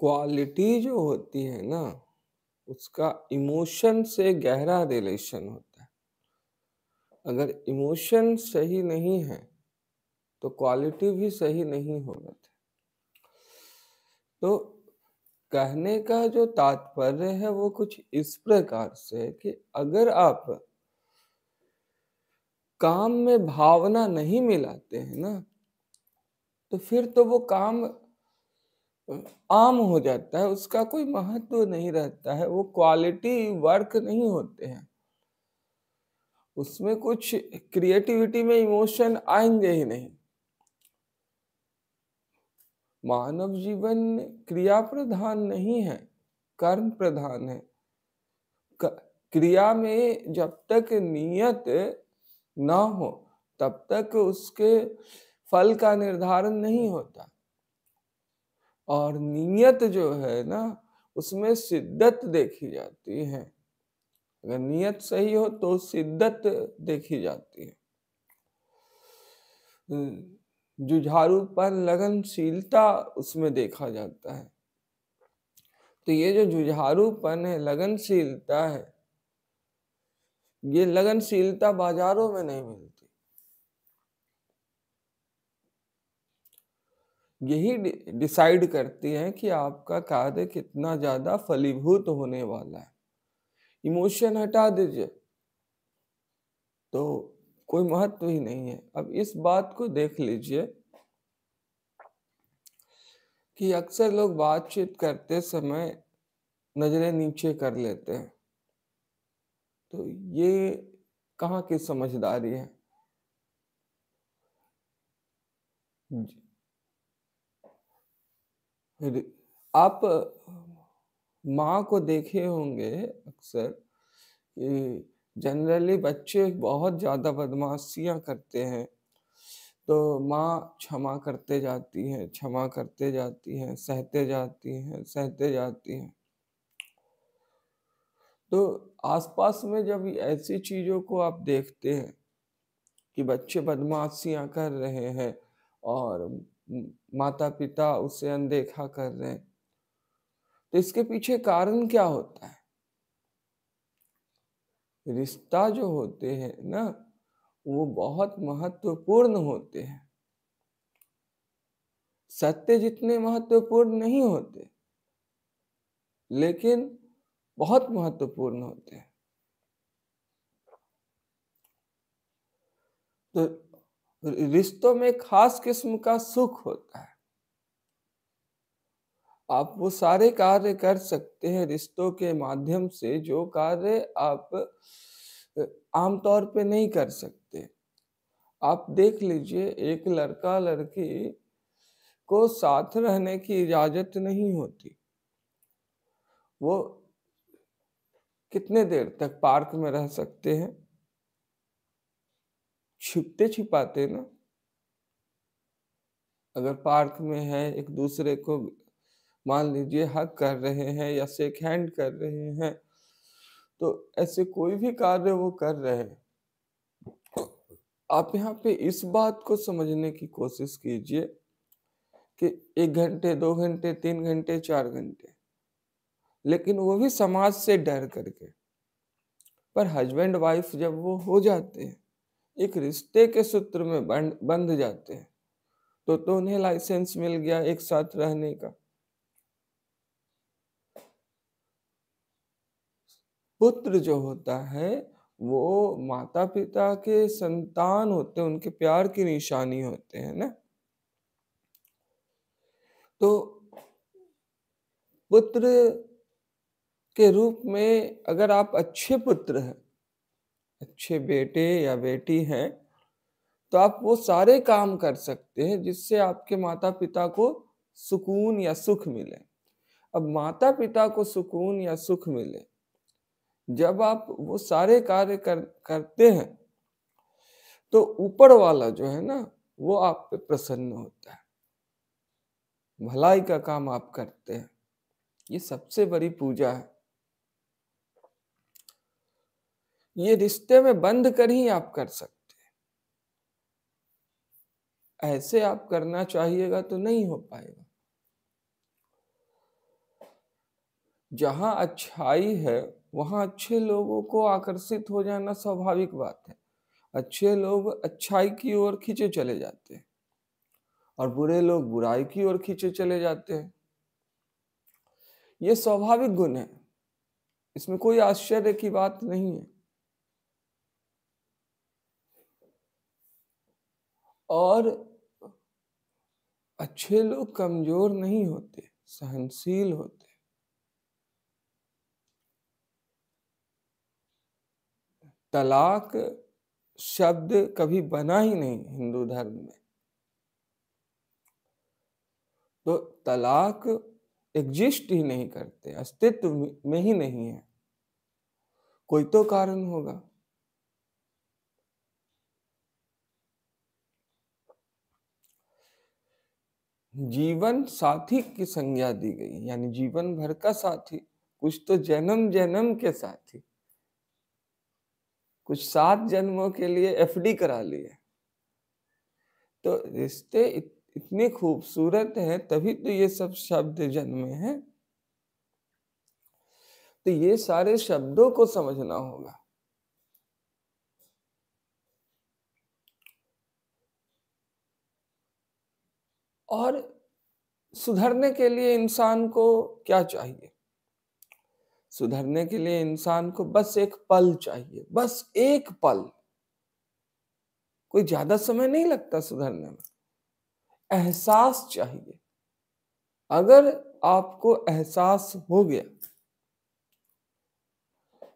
quality जो होती है ना उसका इमोशन से गहरा रिलेशन होता है अगर इमोशन सही नहीं है तो क्वालिटी भी सही नहीं होगा तो कहने का जो तात्पर्य है वो कुछ इस प्रकार से कि अगर आप काम में भावना नहीं मिलाते हैं ना तो फिर तो वो काम आम हो जाता है उसका कोई महत्व नहीं रहता है वो क्वालिटी वर्क नहीं होते हैं उसमें कुछ क्रिएटिविटी में इमोशन आएंगे ही नहीं मानव जीवन क्रिया प्रधान नहीं है कर्म प्रधान है क्रिया में जब तक नियत ना हो तब तक उसके फल का निर्धारण नहीं होता और नीयत जो है ना उसमें शिद्दत देखी जाती है अगर नियत सही हो तो शिद्दत देखी जाती है हम्म, जुझारूपन लगनशीलता उसमें देखा जाता है तो ये जो जुझारूपन है लगनशीलता है ये लगनशीलता बाजारों में नहीं मिलती यही डिसाइड करती है कि आपका कार्य कितना ज़्यादा फलीभूत होने वाला है इमोशन हटा दीजिए तो कोई महत्व ही नहीं है अब इस बात को देख लीजिए कि अक्सर लोग बातचीत करते समय नज़रें नीचे कर लेते हैं तो ये कहाँ की समझदारी है आप माँ को देखे होंगे अक्सर कि जनरली बच्चे बहुत ज़्यादा बदमाशियाँ करते हैं तो माँ क्षमा करते जाती हैं क्षमा करते जाती हैं सहते जाती हैं सहते जाती हैं तो आसपास में जब ऐसी चीज़ों को आप देखते हैं कि बच्चे बदमाशियाँ कर रहे हैं और माता पिता उसे अनदेखा कर रहे हैं तो इसके पीछे कारण क्या होता है रिश्ता जो होते हैं ना वो बहुत महत्वपूर्ण होते हैं सत्य जितने महत्वपूर्ण नहीं होते लेकिन बहुत महत्वपूर्ण होते हैं तो रिश्तों में खास किस्म का सुख होता है आप वो सारे कार्य कर सकते हैं रिश्तों के माध्यम से जो कार्य आप आमतौर पे नहीं कर सकते आप देख लीजिए एक लड़का लड़की को साथ रहने की इजाजत नहीं होती वो कितने देर तक पार्क में रह सकते हैं छिपते छिपाते ना अगर पार्क में है एक दूसरे को मान लीजिए हक कर रहे हैं या शेक हैंड कर रहे हैं तो ऐसे कोई भी कार्य वो कर रहे हैं आप यहाँ पे इस बात को समझने की कोशिश कीजिए कि एक घंटे दो घंटे तीन घंटे चार घंटे लेकिन वो भी समाज से डर करके पर हस्बैंड वाइफ जब वो हो जाते हैं एक रिश्ते के सूत्र में बंध बंध जाते हैं तो तो उन्हें लाइसेंस मिल गया एक साथ रहने का पुत्र जो होता है वो माता पिता के संतान होते हैं उनके प्यार की निशानी होते हैं ना तो पुत्र के रूप में अगर आप अच्छे पुत्र हैं अच्छे बेटे या बेटी हैं तो आप वो सारे काम कर सकते हैं जिससे आपके माता पिता को सुकून या सुख मिले अब माता पिता को सुकून या सुख मिले जब आप वो सारे कार्य कर, करते हैं तो ऊपर वाला जो है ना वो आप पे प्रसन्न होता है भलाई का काम आप करते हैं ये सबसे बड़ी पूजा है ये रिश्ते में बंद कर ही आप कर सकते हैं ऐसे आप करना चाहिएगा तो नहीं हो पाएगा जहां अच्छाई है वहां अच्छे लोगों को आकर्षित हो जाना स्वाभाविक बात है अच्छे लोग अच्छाई की ओर खींचे चले जाते हैं और बुरे लोग बुराई की ओर खींचे चले जाते हैं ये स्वाभाविक गुण है इसमें कोई आश्चर्य की बात नहीं है और अच्छे लोग कमजोर नहीं होते सहनशील होते तलाक शब्द कभी बना ही नहीं हिंदू धर्म में तो तलाक एग्जिस्ट ही नहीं करते अस्तित्व में ही नहीं है कोई तो कारण होगा जीवन साथी की संज्ञा दी गई यानी जीवन भर का साथी कुछ तो जन्म जन्म के साथी कुछ सात जन्मों के लिए एफडी करा लिए तो रिश्ते इत, इतने खूबसूरत हैं तभी तो ये सब शब्द जन्मे हैं तो ये सारे शब्दों को समझना होगा और सुधरने के लिए इंसान को क्या चाहिए सुधरने के लिए इंसान को बस एक पल चाहिए बस एक पल कोई ज्यादा समय नहीं लगता सुधरने में एहसास चाहिए अगर आपको एहसास हो गया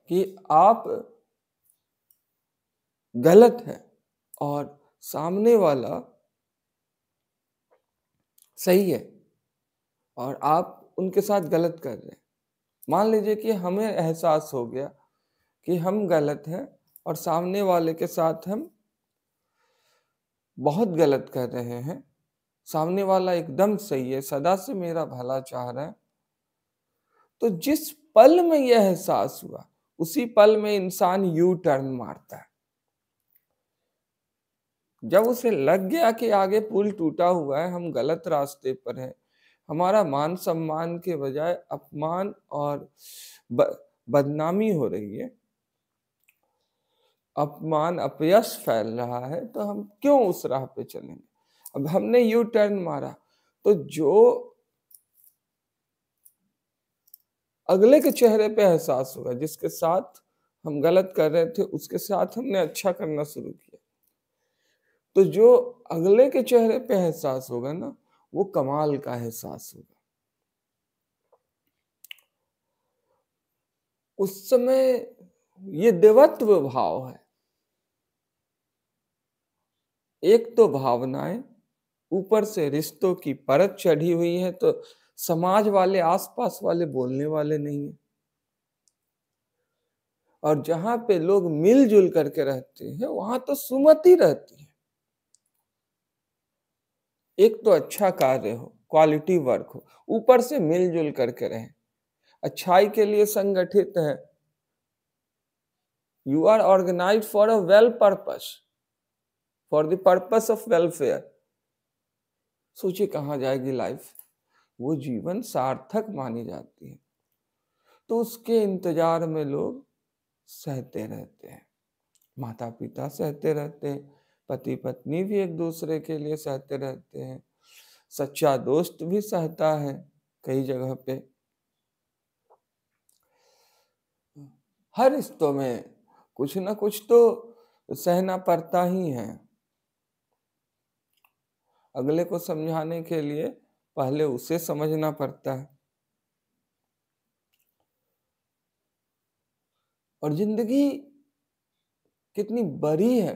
कि आप गलत हैं और सामने वाला सही है और आप उनके साथ गलत कर रहे हैं मान लीजिए कि हमें एहसास हो गया कि हम गलत हैं और सामने वाले के साथ हम बहुत गलत कर रहे हैं सामने वाला एकदम सही है सदा से मेरा भला चाह रहा है तो जिस पल में यह एहसास हुआ उसी पल में इंसान यू टर्न मारता है जब उसे लग गया कि आगे पुल टूटा हुआ है हम गलत रास्ते पर हैं हमारा मान सम्मान के बजाय अपमान और बदनामी हो रही है अपमान अपयश फैल रहा है तो हम क्यों उस राह पे चलेंगे अब हमने यू टर्न मारा तो जो अगले के चेहरे पे एहसास होगा जिसके साथ हम गलत कर रहे थे उसके साथ हमने अच्छा करना शुरू किया तो जो अगले के चेहरे पे एहसास होगा ना वो कमाल का एहसास होगा उस समय ये देवत्व भाव है एक तो भावनाएं ऊपर से रिश्तों की परत चढ़ी हुई है तो समाज वाले आसपास वाले बोलने वाले नहीं है और जहां पे लोग मिलजुल करके रहते हैं वहां तो सुमति रहती है एक तो अच्छा कार्य हो क्वालिटी वर्क हो ऊपर से मिलजुल करके रहें अच्छाई के लिए संगठित है you are organise for a well purpose for the purpose of welfare सोचिए कहाँ जाएगी लाइफ वो जीवन सार्थक मानी जाती है तो उसके इंतजार में लोग सहते रहते हैं माता पिता सहते रहते हैं पति पत्नी भी एक दूसरे के लिए सहते रहते हैं सच्चा दोस्त भी सहता है कई जगह पे हर रिश्तों में कुछ ना कुछ तो सहना पड़ता ही है अगले को समझाने के लिए पहले उसे समझना पड़ता है और जिंदगी कितनी बड़ी है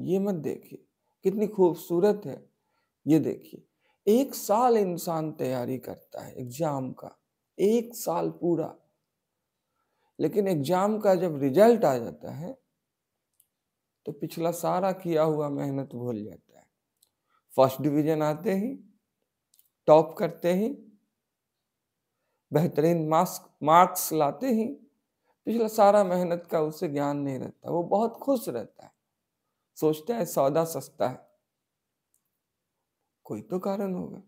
ये मत देखिए कितनी खूबसूरत है ये देखिए एक साल इंसान तैयारी करता है एग्जाम का एक साल पूरा लेकिन एग्जाम का जब रिजल्ट आ जाता है तो पिछला सारा किया हुआ मेहनत भूल जाता है फर्स्ट डिवीजन आते ही टॉप करते ही बेहतरीन मार्क्स मार्क्स लाते ही पिछला सारा मेहनत का उसे ज्ञान नहीं रहता वो बहुत खुश रहता है सोचता है सौदा सस्ता है कोई तो कारण होगा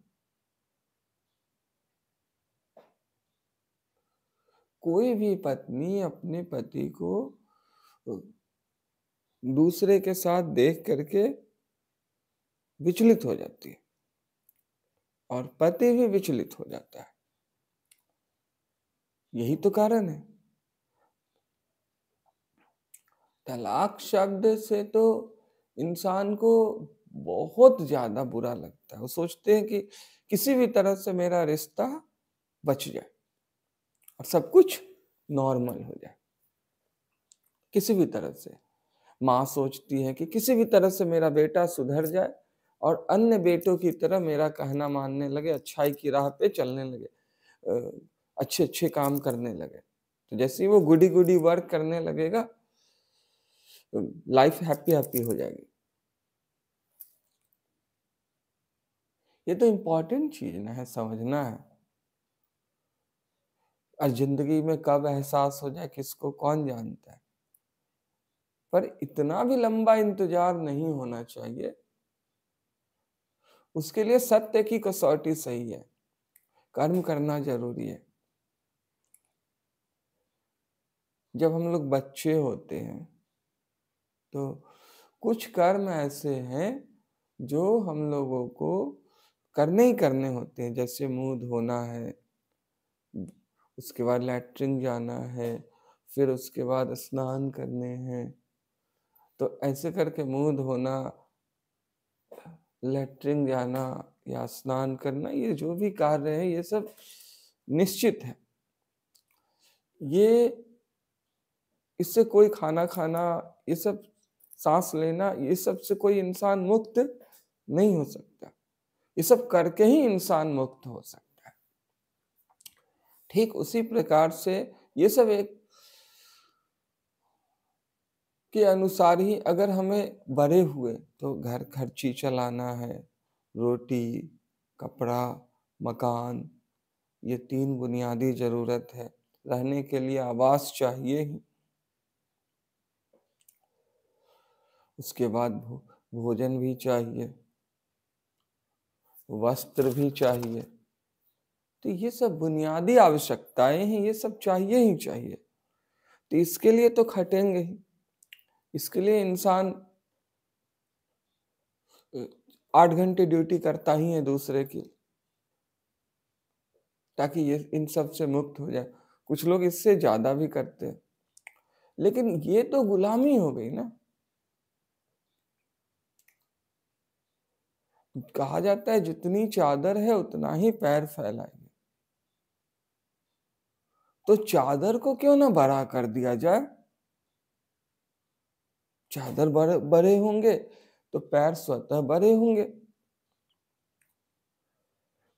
कोई भी पत्नी अपने पति को दूसरे के साथ देख करके विचलित हो जाती है और पति भी विचलित हो जाता है यही तो कारण है तलाक शब्द से तो इंसान को बहुत ज़्यादा बुरा लगता है वो सोचते हैं कि किसी भी तरह से मेरा रिश्ता बच जाए और सब कुछ नॉर्मल हो जाए किसी भी तरह से माँ सोचती है कि किसी भी तरह से मेरा बेटा सुधर जाए और अन्य बेटों की तरह मेरा कहना मानने लगे अच्छाई की राह पे चलने लगे अच्छे अच्छे काम करने लगे तो जैसे ही वो गुडी गुडी वर्क करने लगेगा तो लाइफ हैप्पी हैप्पी हो जाएगी ये तो इम्पोर्टेंट चीज ना है समझना है और जिंदगी में कब एहसास हो जाए किसको कौन जानता है पर इतना भी लंबा इंतजार नहीं होना चाहिए उसके लिए सत्य की कसौटी सही है कर्म करना जरूरी है जब हम लोग बच्चे होते हैं तो कुछ कर्म ऐसे हैं जो हम लोगों को करने ही करने होते हैं जैसे मुंह धोना है उसके बाद लैट्रिन जाना है फिर उसके बाद स्नान करने हैं तो ऐसे करके मुंह धोना लैट्रिन जाना या स्नान करना ये जो भी कार्य है ये सब निश्चित है ये इससे कोई खाना खाना ये सब सांस लेना ये सब से कोई इंसान मुक्त नहीं हो सकता ये सब करके ही इंसान मुक्त हो सकता है ठीक उसी प्रकार से ये सब एक के अनुसार ही अगर हमें बड़े हुए तो घर खर्ची चलाना है रोटी कपड़ा मकान ये तीन बुनियादी ज़रूरत है रहने के लिए आवास चाहिए ही उसके बाद भो, भोजन भी चाहिए वस्त्र भी चाहिए तो ये सब बुनियादी आवश्यकताएं हैं ये सब चाहिए ही चाहिए तो इसके लिए तो खटेंगे ही इसके लिए इंसान आठ घंटे ड्यूटी करता ही है दूसरे की ताकि ये इन सब से मुक्त हो जाए कुछ लोग इससे ज्यादा भी करते हैं लेकिन ये तो गुलामी हो गई ना कहा जाता है जितनी चादर है उतना ही पैर फैलाइए तो चादर को क्यों ना बड़ा कर दिया जाए चादर बड़े बड़े होंगे तो पैर स्वतः बड़े होंगे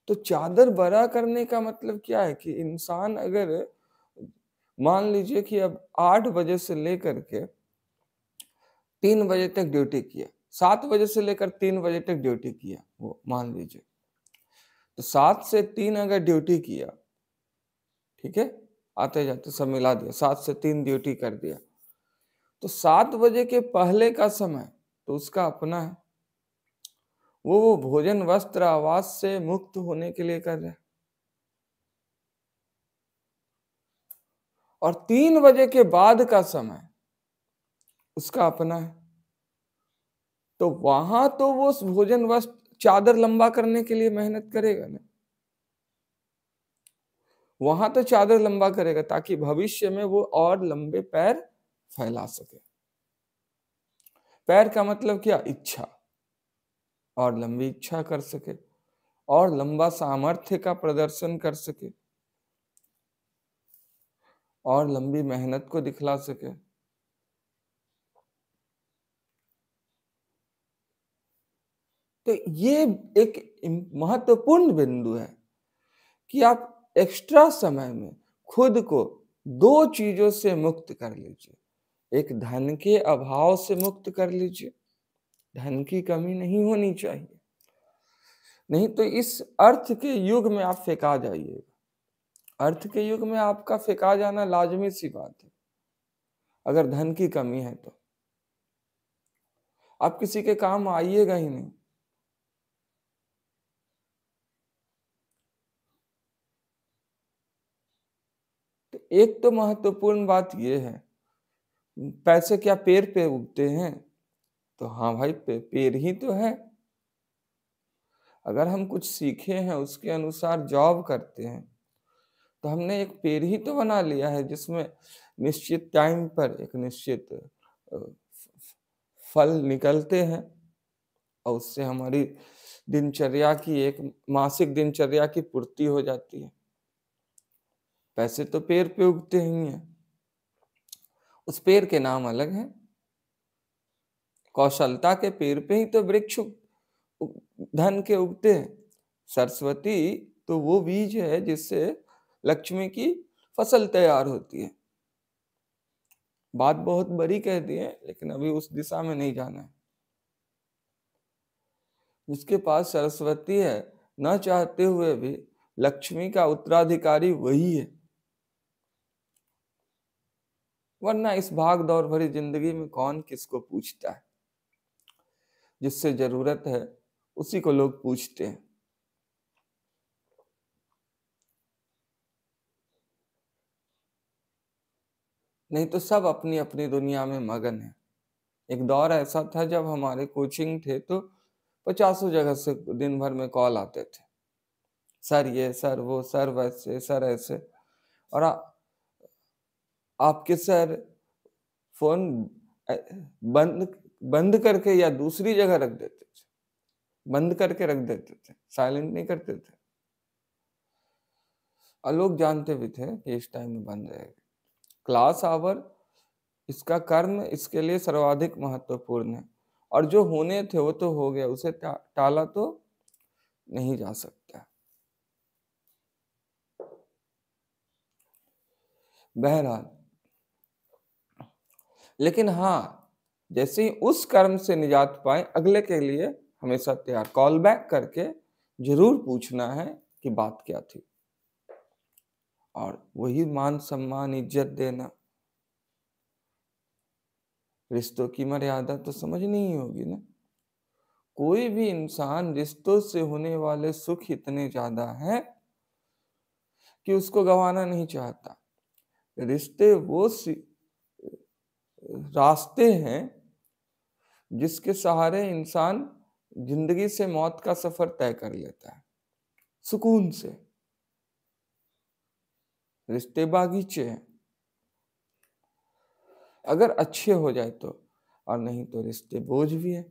तो चादर बड़ा करने का मतलब क्या है कि इंसान अगर मान लीजिए कि अब आठ बजे से लेकर के तीन बजे तक ड्यूटी किया सात बजे से लेकर तीन बजे तक ड्यूटी किया वो मान लीजिए तो सात से तीन अगर ड्यूटी किया ठीक है आते जाते सब मिला दिया सात से तीन ड्यूटी कर दिया तो सात बजे के पहले का समय तो उसका अपना है वो वो भोजन वस्त्र आवास से मुक्त होने के लिए कर रहा है और तीन बजे के बाद का समय उसका अपना है तो वहां तो वो भोजन वस्त्र चादर लंबा करने के लिए मेहनत करेगा ना वहां तो चादर लंबा करेगा ताकि भविष्य में वो और लंबे पैर फैला सके पैर का मतलब क्या इच्छा और लंबी इच्छा कर सके और लंबा सामर्थ्य का प्रदर्शन कर सके और लंबी मेहनत को दिखला सके तो ये एक महत्वपूर्ण बिंदु है कि आप एक्स्ट्रा समय में खुद को दो चीजों से मुक्त कर लीजिए एक धन के अभाव से मुक्त कर लीजिए धन की कमी नहीं होनी चाहिए नहीं तो इस अर्थ के युग में आप फेंका जाइएगा अर्थ के युग में आपका फेंका जाना लाजमी सी बात है अगर धन की कमी है तो आप किसी के काम आइएगा ही नहीं एक तो महत्वपूर्ण बात यह है पैसे क्या पेड़ पे उगते हैं तो हाँ भाई पे, पेड़ ही तो है अगर हम कुछ सीखे हैं उसके अनुसार जॉब करते हैं तो हमने एक पेड़ ही तो बना लिया है जिसमें निश्चित टाइम पर एक निश्चित फल निकलते हैं और उससे हमारी दिनचर्या की एक मासिक दिनचर्या की पूर्ति हो जाती है पैसे तो पेड़ पे उगते ही हैं उस पेड़ के नाम अलग हैं कौशलता के पेड़ पे ही तो वृक्ष धन के उगते हैं सरस्वती तो वो बीज है जिससे लक्ष्मी की फसल तैयार होती है बात बहुत बड़ी कह दी है लेकिन अभी उस दिशा में नहीं जाना है जिसके पास सरस्वती है न चाहते हुए भी लक्ष्मी का उत्तराधिकारी वही है वरना इस भाग दौड़ भरी जिंदगी में कौन किसको पूछता है जिससे जरूरत है उसी को लोग पूछते हैं नहीं तो सब अपनी अपनी दुनिया में मगन है एक दौर ऐसा था जब हमारे कोचिंग थे तो पचासों जगह से दिन भर में कॉल आते थे सर ये सर वो सर वैसे सर ऐसे और आपके सर फोन बंद बंद करके या दूसरी जगह रख देते थे बंद करके रख देते थे साइलेंट नहीं करते थे और लोग जानते भी थे कि इस टाइम में बंद रहेगा क्लास आवर इसका कर्म इसके लिए सर्वाधिक महत्वपूर्ण है और जो होने थे वो तो हो गया उसे टाला तो नहीं जा सकता बहरहाल लेकिन हाँ जैसे ही उस कर्म से निजात पाए अगले के लिए हमेशा तैयार कॉल बैक करके जरूर पूछना है कि बात क्या थी और वही मान सम्मान इज्जत देना रिश्तों की मर्यादा तो समझ नहीं होगी ना कोई भी इंसान रिश्तों से होने वाले सुख इतने ज्यादा है कि उसको गंवाना नहीं चाहता रिश्ते वो रास्ते हैं जिसके सहारे इंसान जिंदगी से मौत का सफर तय कर लेता है सुकून से रिश्ते बागीचे हैं अगर अच्छे हो जाए तो और नहीं तो रिश्ते बोझ भी है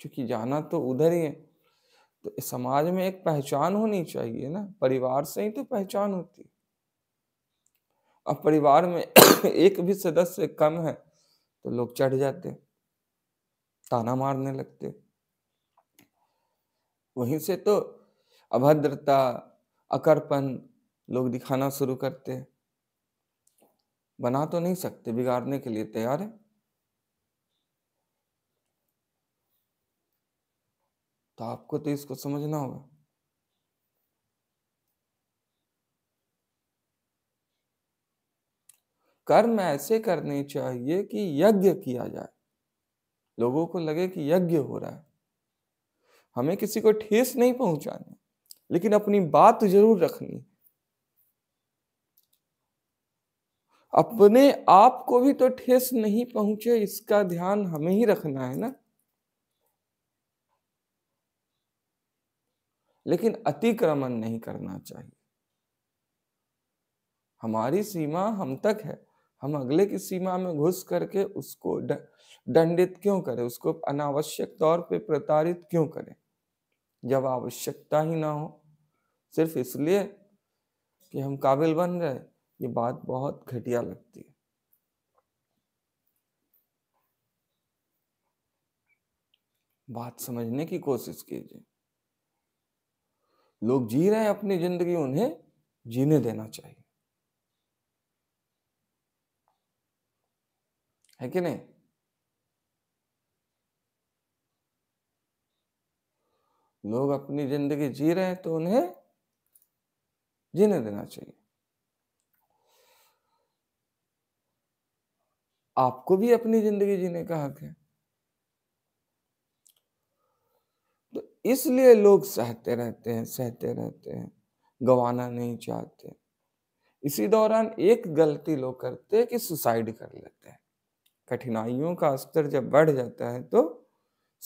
क्योंकि जाना तो उधर ही है तो समाज में एक पहचान होनी चाहिए ना परिवार से ही तो पहचान होती है और परिवार में एक भी सदस्य कम है तो लोग चढ़ जाते ताना मारने लगते वहीं से तो अभद्रता अकरपन लोग दिखाना शुरू करते हैं बना तो नहीं सकते बिगाड़ने के लिए तैयार है तो आपको तो इसको समझना होगा कर्म ऐसे करने चाहिए कि यज्ञ किया जाए लोगों को लगे कि यज्ञ हो रहा है हमें किसी को ठेस नहीं पहुंचानी लेकिन अपनी बात जरूर रखनी अपने आप को भी तो ठेस नहीं पहुंचे इसका ध्यान हमें ही रखना है ना लेकिन अतिक्रमण नहीं करना चाहिए हमारी सीमा हम तक है हम अगले की सीमा में घुस करके उसको दंडित क्यों करें उसको अनावश्यक तौर पे प्रताड़ित क्यों करें जब आवश्यकता ही ना हो सिर्फ इसलिए कि हम काबिल बन रहे ये बात बहुत घटिया लगती है बात समझने की कोशिश कीजिए लोग जी रहे हैं अपनी जिंदगी उन्हें जीने देना चाहिए है कि नहीं लोग अपनी जिंदगी जी रहे हैं तो उन्हें जीने देना चाहिए आपको भी अपनी जिंदगी जीने का हक है तो इसलिए लोग सहते रहते हैं सहते रहते हैं गवाना नहीं चाहते इसी दौरान एक गलती लोग करते हैं कि सुसाइड कर लेते हैं कठिनाइयों का स्तर जब बढ़ जाता है तो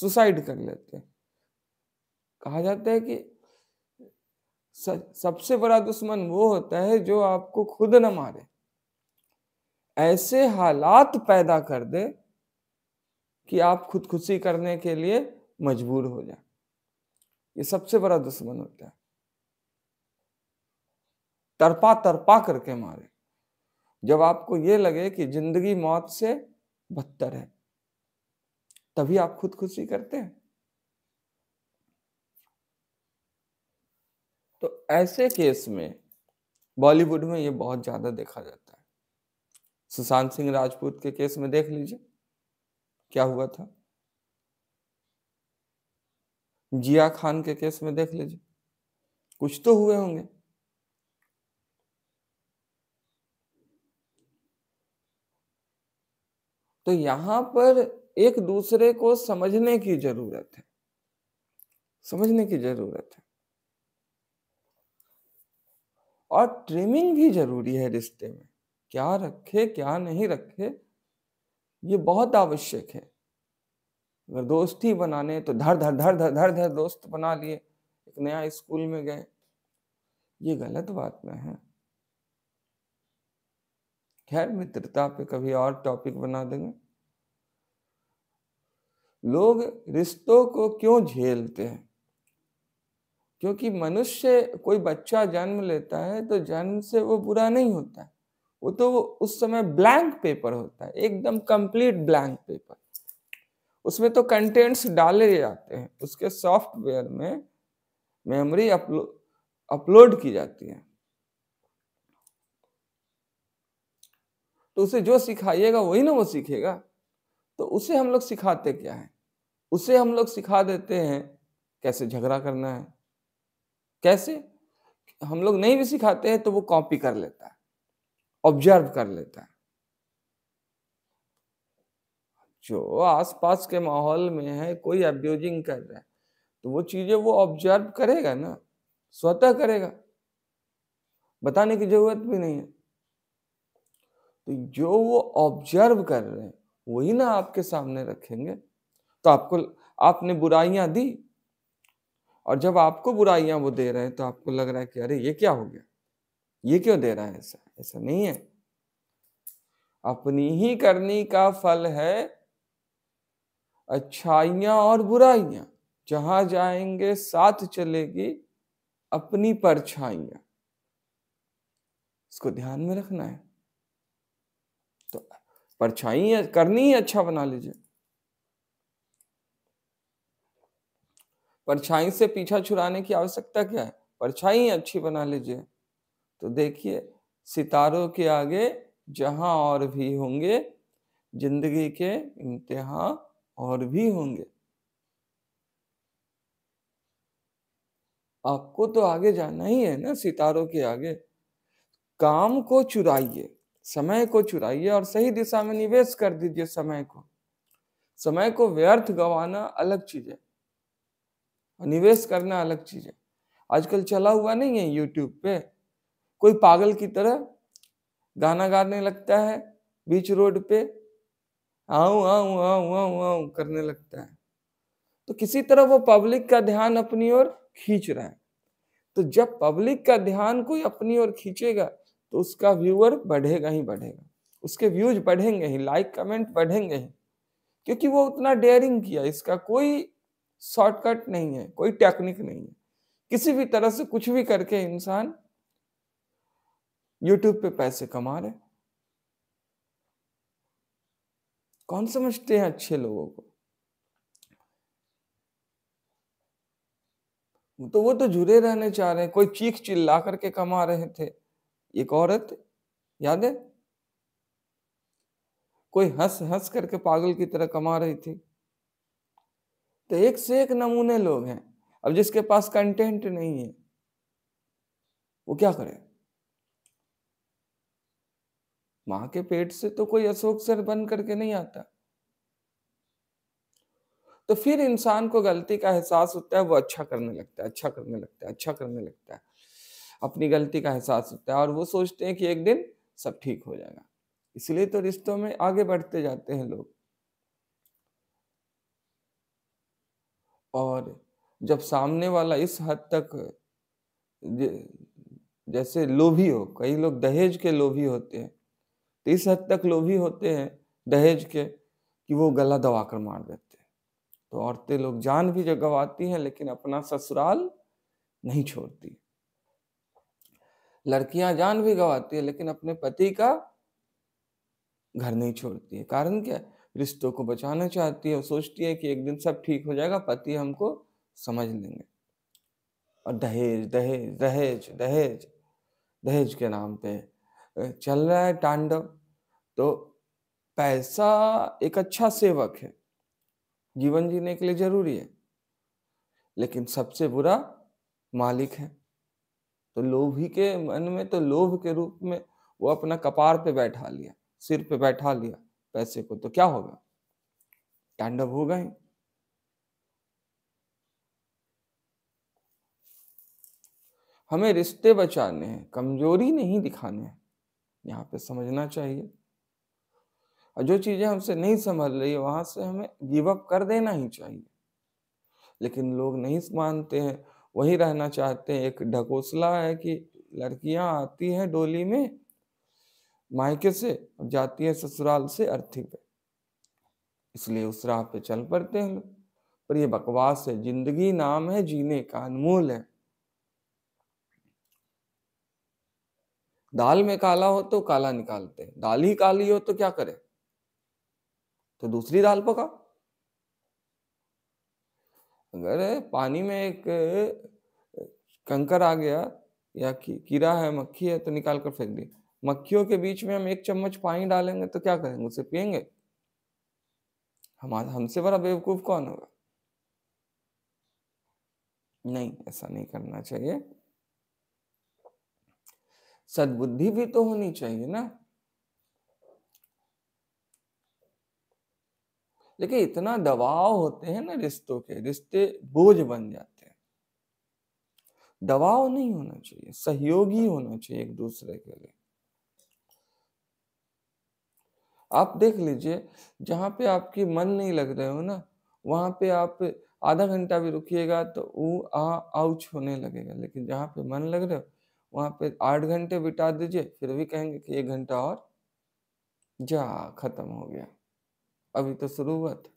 सुसाइड कर लेते हैं कहा जाता है कि सबसे बड़ा दुश्मन वो होता है जो आपको खुद न मारे ऐसे हालात पैदा कर दे कि आप खुदकुशी करने के लिए मजबूर हो जाए ये सबसे बड़ा दुश्मन होता है तरपा तरपा करके मारे जब आपको ये लगे कि जिंदगी मौत से बदतर है तभी आप खुदकुशी करते हैं तो ऐसे केस में बॉलीवुड में ये बहुत ज़्यादा देखा जाता है सुशांत सिंह राजपूत के केस में देख लीजिए क्या हुआ था जिया खान के केस में देख लीजिए कुछ तो हुए होंगे तो यहाँ पर एक दूसरे को समझने की जरूरत है समझने की जरूरत है और ट्रिमिंग भी जरूरी है रिश्ते में क्या रखे क्या नहीं रखे ये बहुत आवश्यक है अगर दोस्ती बनाने तो धर धर धर धर धर धर दोस्त बना लिए एक नया स्कूल में गए ये गलत बात में है खैर मित्रता पे कभी और टॉपिक बना देंगे लोग रिश्तों को क्यों झेलते हैं क्योंकि मनुष्य कोई बच्चा जन्म लेता है तो जन्म से वो बुरा नहीं होता वो तो वो उस समय ब्लैंक पेपर होता है एकदम कंप्लीट ब्लैंक पेपर उसमें तो कंटेंट्स डाले जाते हैं उसके सॉफ्टवेयर में मेमोरी अपलो अपलोड की जाती है तो उसे जो सिखाइएगा वही ना वो सीखेगा तो उसे हम लोग सिखाते क्या है उसे हम लोग सिखा देते हैं कैसे झगड़ा करना है कैसे हम लोग नहीं भी सिखाते हैं तो वो कॉपी कर लेता है ऑब्जर्व कर लेता है जो आसपास के माहौल में है कोई अब्यूजिंग कर रहा है तो वो चीजें वो ऑब्जर्व करेगा ना स्वतः करेगा बताने की जरूरत भी नहीं है तो जो वो ऑब्जर्व कर रहे हैं वही ना आपके सामने रखेंगे तो आपको आपने बुराइयां दी और जब आपको बुराइयां वो दे रहे हैं तो आपको लग रहा है कि अरे ये क्या हो गया ये क्यों दे रहा है ऐसा ऐसा नहीं है अपनी ही करनी का फल है अच्छाइयां और बुराइयां जहां जाएंगे साथ चलेगी अपनी परछाइयां इसको ध्यान में रखना है परछाई करनी ही अच्छा बना लीजिए परछाई से पीछा छुड़ाने की आवश्यकता क्या है परछाई अच्छी बना लीजिए तो देखिए सितारों के आगे जहां और भी होंगे जिंदगी के इम्तिहा और भी होंगे आपको तो आगे जाना ही है ना सितारों के आगे काम को चुराइए समय को चुराइए और सही दिशा में निवेश कर दीजिए समय को समय को व्यर्थ गवाना अलग चीज है निवेश करना अलग चीज है आजकल चला हुआ नहीं है यूट्यूब पे कोई पागल की तरह गाना गाने लगता है बीच रोड पे आऊ आऊ आऊ आऊ आऊ करने लगता है तो किसी तरह वो पब्लिक का ध्यान अपनी ओर खींच रहा है तो जब पब्लिक का ध्यान कोई अपनी ओर खींचेगा तो उसका व्यूअर बढ़ेगा ही बढ़ेगा उसके व्यूज बढ़ेंगे ही लाइक कमेंट बढ़ेंगे ही क्योंकि वो उतना डेयरिंग किया इसका कोई शॉर्टकट नहीं है कोई टेक्निक नहीं है किसी भी तरह से कुछ भी करके इंसान यूट्यूब पे पैसे कमा रहे कौन समझते हैं अच्छे लोगों को तो वो तो जुड़े रहने चाह रहे हैं कोई चीख चिल्ला करके कमा रहे थे एक औरत याद है कोई हंस हंस करके पागल की तरह कमा रही थी तो एक से एक नमूने लोग हैं अब जिसके पास कंटेंट नहीं है वो क्या करे मां के पेट से तो कोई अशोक सर बन करके नहीं आता तो फिर इंसान को गलती का एहसास होता है वो अच्छा करने लगता है अच्छा करने लगता है अच्छा करने लगता है अपनी गलती का एहसास होता है और वो सोचते हैं कि एक दिन सब ठीक हो जाएगा इसलिए तो रिश्तों में आगे बढ़ते जाते हैं लोग और जब सामने वाला इस हद तक जैसे लोभी हो कई लोग दहेज के लोभी होते हैं तो इस हद तक लोभी होते हैं दहेज के कि वो गला दबा कर मार देते हैं तो औरतें लोग जान भी गंवाती हैं लेकिन अपना ससुराल नहीं छोड़ती लड़कियां जान भी गंवाती है लेकिन अपने पति का घर नहीं छोड़ती है कारण क्या रिश्तों को बचाना चाहती है और सोचती है कि एक दिन सब ठीक हो जाएगा पति हमको समझ लेंगे और दहेज दहेज दहेज दहेज दहेज के नाम पे चल रहा है तांडव तो पैसा एक अच्छा सेवक है जीवन जीने के लिए जरूरी है लेकिन सबसे बुरा मालिक है तो लोभी के मन में तो लोभ के रूप में वो अपना कपार पे बैठा लिया सिर पे बैठा लिया पैसे को तो क्या होगा तांडव हो ही हमें रिश्ते बचाने हैं कमजोरी नहीं दिखाने हैं यहाँ पे समझना चाहिए और जो चीजें हमसे नहीं संभल रही है वहां से हमें गिवअप कर देना ही चाहिए लेकिन लोग नहीं मानते हैं वही रहना चाहते हैं एक ढकोसला है कि लड़कियां आती हैं डोली में मायके से जाती है ससुराल से अर्थी पे इसलिए उस राह पे चल पड़ते हैं लोग पर ये बकवास है जिंदगी नाम है जीने का अनमोल है दाल में काला हो तो काला निकालते हैं दाल ही काली हो तो क्या करें तो दूसरी दाल पकाओ अगर पानी में एक कंकर आ गया या की, कीड़ा है मक्खी है तो निकाल कर फेंक दी मक्खियों के बीच में हम एक चम्मच पानी डालेंगे तो क्या करेंगे उसे पियेंगे हमारा हमसे बड़ा बेवकूफ कौन होगा नहीं ऐसा नहीं करना चाहिए सद्बुद्धि भी तो होनी चाहिए ना लेकिन इतना दबाव होते हैं ना रिश्तों के रिश्ते बोझ बन जाते हैं दबाव नहीं होना चाहिए सहयोगी होना चाहिए एक दूसरे के लिए आप देख लीजिए जहां पे आपकी मन नहीं लग रहे हो ना वहां पे आप आधा घंटा भी रुकिएगा तो वो आ आउच होने लगेगा लेकिन जहां पे मन लग रहे हो वहां पे आठ घंटे बिता दीजिए फिर भी कहेंगे कि एक घंटा और जा खत्म हो गया अभी तो शुरू